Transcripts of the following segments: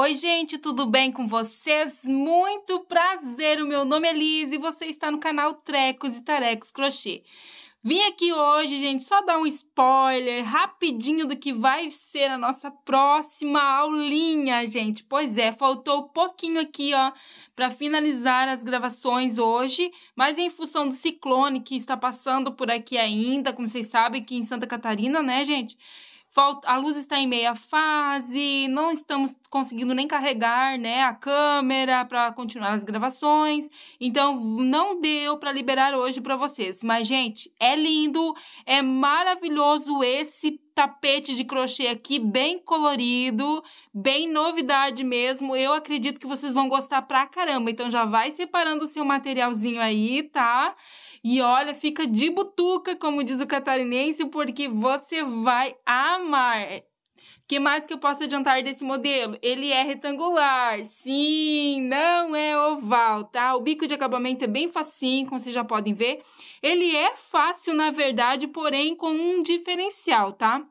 Oi, gente, tudo bem com vocês? Muito prazer, o meu nome é Liz e você está no canal Trecos e Tarecos Crochê. Vim aqui hoje, gente, só dar um spoiler rapidinho do que vai ser a nossa próxima aulinha, gente. Pois é, faltou pouquinho aqui, ó, para finalizar as gravações hoje, mas em função do ciclone que está passando por aqui ainda, como vocês sabem, aqui em Santa Catarina, né, gente? a luz está em meia fase, não estamos conseguindo nem carregar, né, a câmera para continuar as gravações. Então não deu para liberar hoje para vocês. Mas gente, é lindo, é maravilhoso esse tapete de crochê aqui bem colorido, bem novidade mesmo. Eu acredito que vocês vão gostar pra caramba. Então já vai separando o seu materialzinho aí, tá? E olha, fica de butuca, como diz o catarinense, porque você vai amar que mais que eu posso adiantar desse modelo? Ele é retangular, sim, não é oval, tá? O bico de acabamento é bem facinho, como vocês já podem ver. Ele é fácil, na verdade, porém com um diferencial, tá?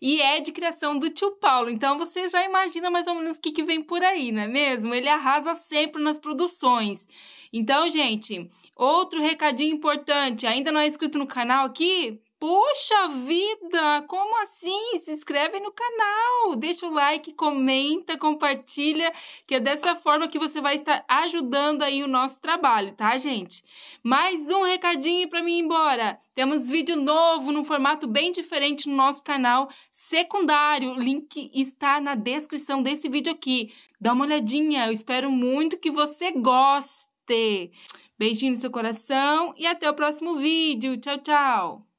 E é de criação do tio Paulo, então você já imagina mais ou menos o que, que vem por aí, não é mesmo? Ele arrasa sempre nas produções. Então, gente, outro recadinho importante, ainda não é inscrito no canal aqui? Poxa vida, como assim? Se inscreve no canal, deixa o like, comenta, compartilha, que é dessa forma que você vai estar ajudando aí o nosso trabalho, tá, gente? Mais um recadinho para mim ir embora. Temos vídeo novo num formato bem diferente no nosso canal secundário. O link está na descrição desse vídeo aqui. Dá uma olhadinha, eu espero muito que você goste. Beijinho no seu coração e até o próximo vídeo. Tchau, tchau!